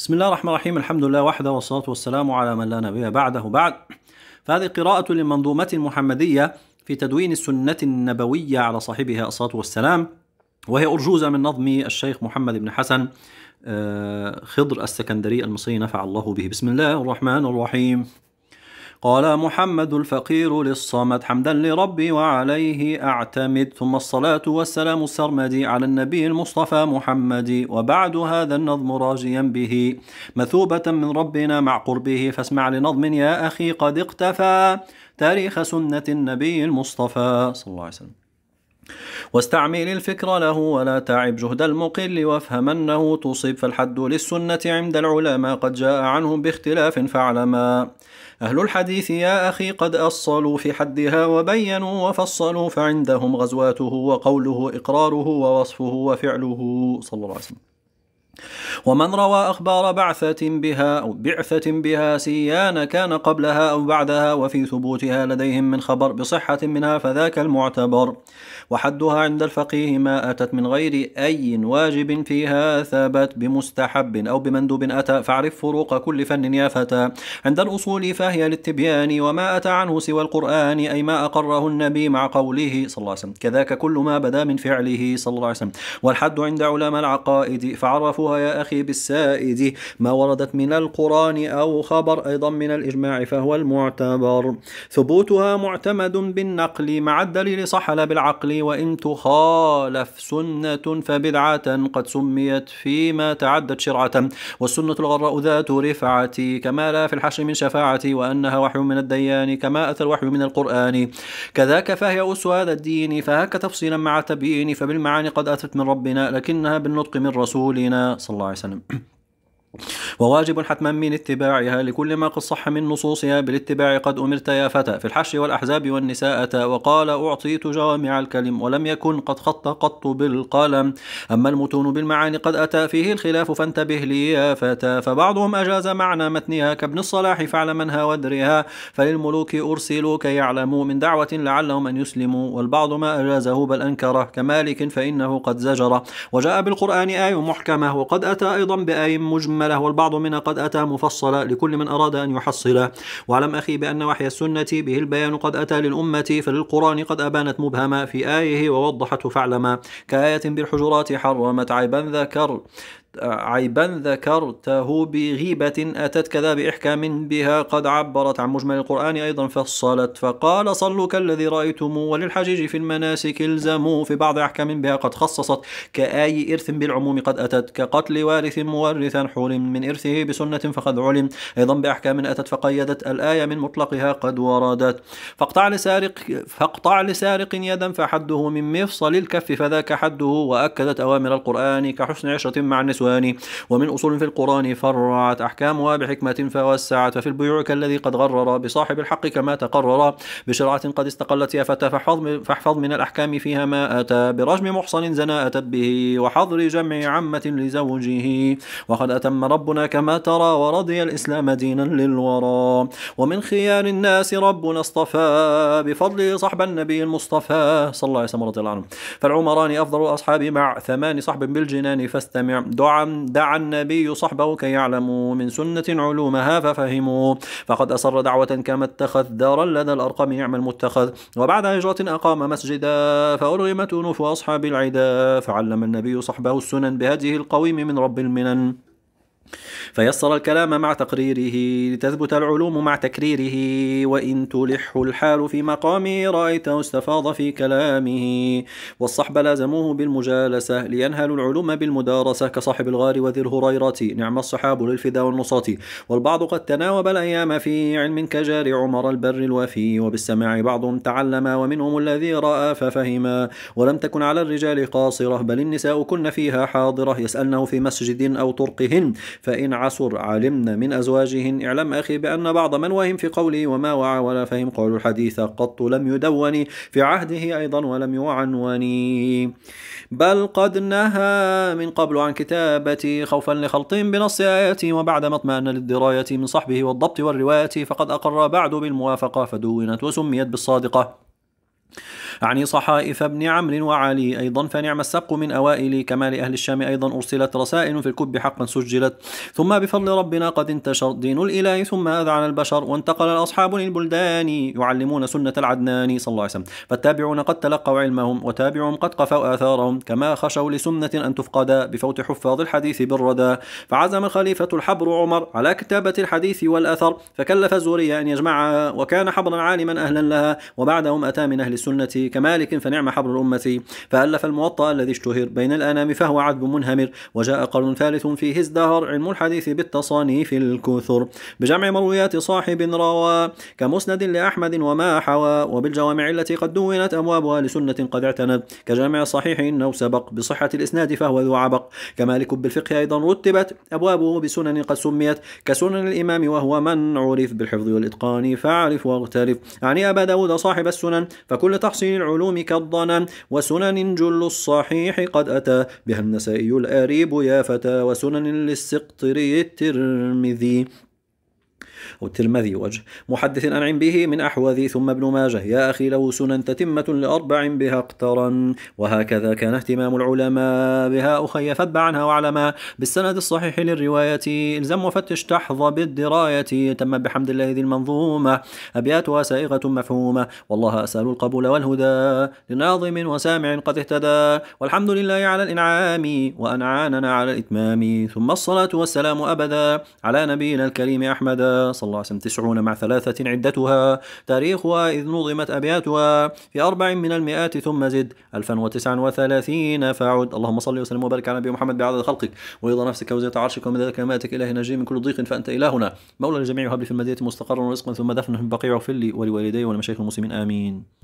بسم الله الرحمن الرحيم الحمد لله وحده والصلاة والسلام على من لا نبي بعده بعد فهذه قراءة لمنظومة محمدية في تدوين السنة النبوية على صاحبها الصلاة والسلام وهي أرجوزة من نظم الشيخ محمد بن حسن آه، خضر السكندري المصري نفع الله به بسم الله الرحمن الرحيم قال محمد الفقير للصمد حمدا لربي وعليه أعتمد ثم الصلاة والسلام السرمدي على النبي المصطفى محمد وبعد هذا النظم راجيا به مثوبة من ربنا مع قربه فاسمع لنظم يا أخي قد اقتفى تاريخ سنة النبي المصطفى صلى الله عليه وسلم واستعمل الفكر له ولا تعب جهد المقل وافهم أنه تصيب فالحد للسنة عند العلماء قد جاء عنهم باختلاف فاعلما أهل الحديث يا أخي قد أصلوا في حدها وبينوا وفصلوا فعندهم غزواته وقوله إقراره ووصفه وفعله صلى الله عليه وسلم ومن روى أخبار بعثة بها أو بعثة بها سيان كان قبلها أو بعدها وفي ثبوتها لديهم من خبر بصحة منها فذاك المعتبر وحدها عند الفقيه ما أتت من غير أي واجب فيها ثبت بمستحب أو بمندوب أتى فاعرف فروق كل فن يا فتى عند الأصول فهي للتبيان وما أتى عنه سوى القرآن أي ما أقره النبي مع قوله صلى الله عليه وسلم كذاك كل ما بدا من فعله صلى الله عليه وسلم والحد عند علماء العقائد فعرفوها فاحفظها يا أخي بالسائد ما وردت من القرآن أو خبر أيضا من الإجماع فهو المعتبر ثبوتها معتمد بالنقل مع الدليل صحل بالعقل وإن تخالف سنة فبدعة قد سميت فيما تعدت شرعة والسنة الغراء ذات رفعة كما لا في الحشر من شفاعة وأنها وحي من الديان كما أتى الوحي من القرآن كذاك فهي أس هذا الدين فهك تفصيلا مع تبيين فبالمعاني قد أتت من ربنا لكنها بالنطق من رسولنا صلى الله عليه وسلم وواجب حتما من اتباعها لكل ما قد صح من نصوصها بالاتباع قد أمرت يا فتى في الحش والأحزاب والنساء وقال أعطيت جوامع الكلم ولم يكن قد خط قط بالقلم أما المتون بالمعاني قد أتى فيه الخلاف فانتبه لي يا فتى فبعضهم أجاز معنى متنها كابن الصلاح فعل منها ودرها فللملوك أرسلوا كي يعلموا من دعوة لعلهم أن يسلموا والبعض ما أجازه بل أنكره كمالك فإنه قد زجر وجاء بالقرآن آي محكمة وقد أتى أيضا بآي مجمل مكملة والبعض منها قد أتى مفصلا لكل من أراد أن يحصل واعلم أخي بأن وحي السنة به البيان قد أتى للأمة فللقرآن قد أبانت مبهما في آيه ووضحته فعلما كآية بالحجرات حرمت عيبا ذكر عيبا ذكرته بغيبة أتت كذا بإحكام بها قد عبرت عن مجمل القرآن أيضا فصلت فقال صلوا كالذي رأيتم وللحجيج في المناسك الزموا في بعض أحكام بها قد خصصت كآي إرث بالعموم قد أتت كقتل وارث مورثا حرم من إرثه بسنة فقد علم أيضا بأحكام أتت فقيدت الآية من مطلقها قد وردت فاقطع لسارق فاقطع لسارق يدا فحده من مفصل الكف فذاك حده وأكدت أوامر القرآن كحسن عشرة مع النسوة النسوان ومن أصول في القرآن فرعت أحكامها بحكمة فوسعت ففي البيوع كالذي قد غرر بصاحب الحق كما تقرر بشرعة قد استقلت يا فتى فاحفظ من الأحكام فيها ما أتى برجم محصن زنا أتت به وحظر جمع عمة لزوجه وقد أتم ربنا كما ترى ورضي الإسلام دينا للورى ومن خيار الناس ربنا اصطفى بفضله صحب النبي المصطفى صلى الله عليه وسلم رضي الله عنه فالعمران أفضل الأصحاب مع ثمان صحب بالجنان فاستمع دعاء وطعا دعا النبي صحبه كي يعلموا من سنة علومها ففهموا فقد أسر دعوة كما اتخذ دارا لدى الأرقم نعم المتخذ وبعد هجرة أقام مسجدا فأرغمت أنوف أصحاب العدا فعلم النبي صحبه السنن بهذه القويم من رب المنن فيسر الكلام مع تقريره لتثبت العلوم مع تكريره وإن تلح الحال في مقامه رأيته استفاض في كلامه والصحب لازموه بالمجالسة لينهل العلوم بالمدارسة كصاحب الغار وذي الهريرة نعم الصحاب للفداء والنصاة والبعض قد تناوب الأيام في علم كجار عمر البر الوفي وبالسماع بعض تعلم ومنهم الذي رأى ففهما ولم تكن على الرجال قاصرة بل النساء كن فيها حاضرة يسألنه في مسجد أو طرقهن فإن عصر علمنا من أزواجهن اعلم أخي بأن بعض من وهم في قولي وما وعى ولا فهم قول الحديث قط لم يدوني في عهده أيضا ولم يعنوني بل قد نهى من قبل عن كتابتي خوفا لخلط بنص آياتي وبعد ما اطمأن للدراية من صحبه والضبط والرواية فقد أقر بعد بالموافقة فدونت وسميت بالصادقة أعني صحائف ابن عمرو وعلي أيضا فنعم السبق من أوائل كمال أهل الشام أيضا أرسلت رسائل في الكب حقا سجلت ثم بفضل ربنا قد انتشر دين الإله ثم أذعن البشر وانتقل الأصحاب للبلدان يعلمون سنة العدنان صلى الله عليه وسلم فالتابعون قد تلقوا علمهم وتابعهم قد قفوا آثارهم كما خشوا لسنة أن تفقد بفوت حفاظ الحديث بالردى فعزم الخليفة الحبر عمر على كتابة الحديث والأثر فكلف الزوري أن يجمعها وكان حبرا عالما أهلا لها وبعدهم أتى من أهل السنة كمالك فنعم حبر الأمة فألف الموطأ الذي اشتهر بين الأنام فهو عذب منهمر وجاء قرن ثالث فيه ازدهر علم الحديث بالتصانيف الكثر بجمع مرويات صاحب روى كمسند لأحمد وما حوى وبالجوامع التي قد دونت أبوابها لسنة قد اعتند كجامع صحيح إنه سبق بصحة الإسناد فهو ذو عبق كمالك بالفقه أيضا رتبت أبوابه بسنن قد سميت كسنن الإمام وهو من عرف بالحفظ والإتقان فاعرف واغترف أعني أبا داود صاحب السنن فكل تحصيل العلوم كالضنا وسنن جل الصحيح قد أتى بها النسائي الآريب يا فتى وسنن للسقطري الترمذي أو الترمذي وجه محدث أنعم به من أحوذي ثم ابن ماجه يا أخي له سنن تتمة لأربع بها اقترن وهكذا كان اهتمام العلماء بها أخي فب عنها وعلما بالسند الصحيح للرواية إلزم وفتش تحظى بالدراية تم بحمد الله ذي المنظومة أبياتها سائغة مفهومة والله أسأل القبول والهدى لناظم وسامع قد اهتدى والحمد لله على الإنعام وأنعاننا على الإتمام ثم الصلاة والسلام أبدا على نبينا الكريم أحمدا صلى الله عليه وسلم تسعون مع ثلاثة عدتها تاريخها إذ نظمت أبياتها في أربع من المئات ثم زد ألفا وثلاثين فعد اللهم صل وسلم وبارك على نبي محمد بعدد خلقك ورضا نفسك وزيت عرشك ومن ذلك ماتك إله نجي من كل ضيق فأنت إلهنا مولى الجميع وهب في المدينة مستقرا ورزقا ثم دفنهم بقيع في ولوالدي ولمشايخ المسلمين آمين